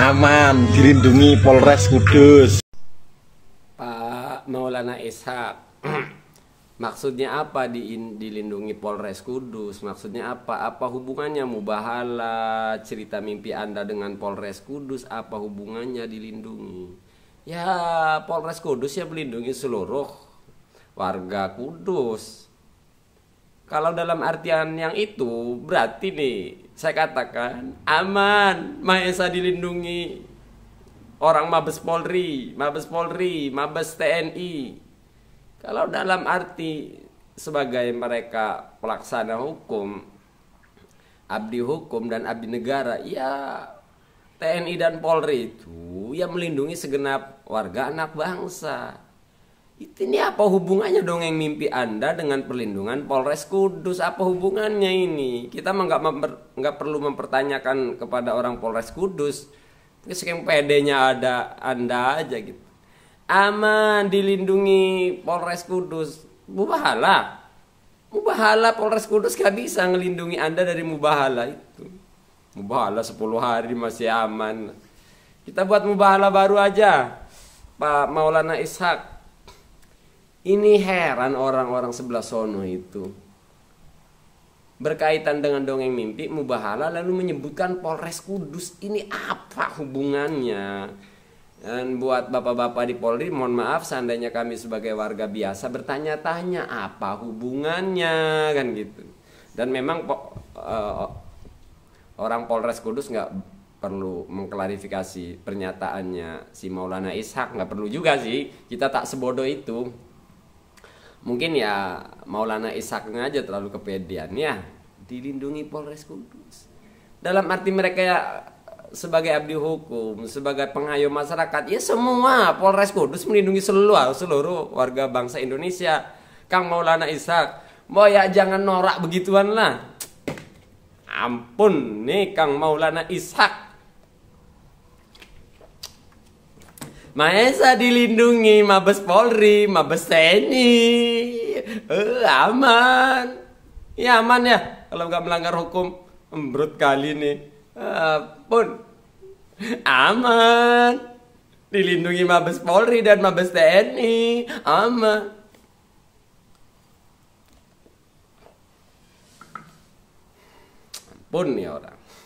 aman dilindungi Polres Kudus Pak Maulana Ishak maksudnya apa di, dilindungi Polres Kudus maksudnya apa apa hubungannya mubahala cerita mimpi Anda dengan Polres Kudus apa hubungannya dilindungi ya Polres Kudus ya melindungi seluruh warga Kudus kalau dalam artian yang itu berarti nih saya katakan aman, Mahesa dilindungi. Orang Mabes Polri, Mabes Polri, Mabes TNI. Kalau dalam arti sebagai mereka pelaksana hukum, abdi hukum dan abdi negara, ya TNI dan Polri itu yang melindungi segenap warga anak bangsa ini apa hubungannya dongeng mimpi Anda dengan perlindungan Polres Kudus? Apa hubungannya ini? Kita nggak perlu mempertanyakan kepada orang Polres Kudus. yang pedenya ada Anda aja gitu. Aman dilindungi Polres Kudus. Mubahala. Mubahala Polres Kudus gak bisa ngelindungi Anda dari mubahala itu. Mubahala 10 hari masih aman. Kita buat mubahala baru aja. Pak Maulana Ishak ini heran orang-orang sebelah sono itu. Berkaitan dengan dongeng mimpi, Mubahala lalu menyebutkan Polres Kudus. Ini apa hubungannya? Dan buat bapak-bapak di Polri, mohon maaf seandainya kami sebagai warga biasa bertanya-tanya apa hubungannya kan gitu. Dan memang po, uh, orang Polres Kudus nggak perlu mengklarifikasi pernyataannya si Maulana Ishak nggak perlu juga sih kita tak sebodoh itu mungkin ya Maulana Isaknya aja terlalu kepediannya, ya dilindungi Polres Kudus dalam arti mereka ya sebagai abdi hukum sebagai pengayom masyarakat ya semua Polres Kudus melindungi seluruh seluruh warga bangsa Indonesia Kang Maulana Ishak mau ya jangan norak begituan lah ampun nih Kang Maulana Ishak Maesa dilindungi Mabes Polri, Mabes TNI. Eh, aman. Ya aman ya kalau nggak melanggar hukum. Embrut kali nih. Eh, pun, Aman. Dilindungi Mabes Polri dan Mabes TNI. Aman. Pun ya orang.